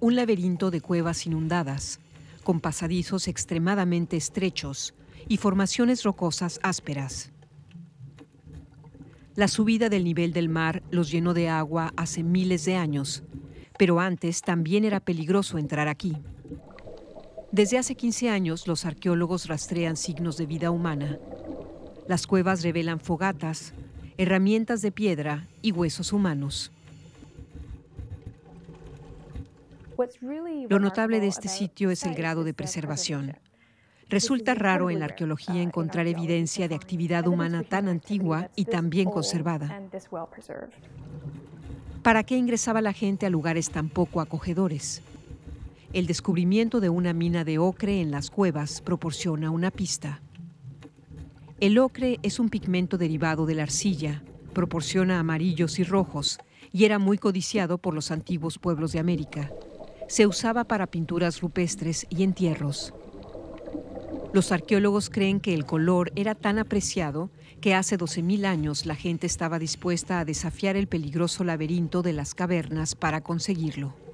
un laberinto de cuevas inundadas, con pasadizos extremadamente estrechos y formaciones rocosas ásperas. La subida del nivel del mar los llenó de agua hace miles de años, pero antes también era peligroso entrar aquí. Desde hace 15 años los arqueólogos rastrean signos de vida humana. Las cuevas revelan fogatas, herramientas de piedra y huesos humanos. Lo notable de este sitio es el grado de preservación. Resulta raro en la arqueología uh, encontrar evidencia de actividad humana tan antigua y tan bien conservada. ¿Para qué ingresaba la gente a lugares tan poco acogedores? El descubrimiento de una mina de ocre en las cuevas proporciona una pista. El ocre es un pigmento derivado de la arcilla, proporciona amarillos y rojos, y era muy codiciado por los antiguos pueblos de América se usaba para pinturas rupestres y entierros. Los arqueólogos creen que el color era tan apreciado que hace 12.000 años la gente estaba dispuesta a desafiar el peligroso laberinto de las cavernas para conseguirlo.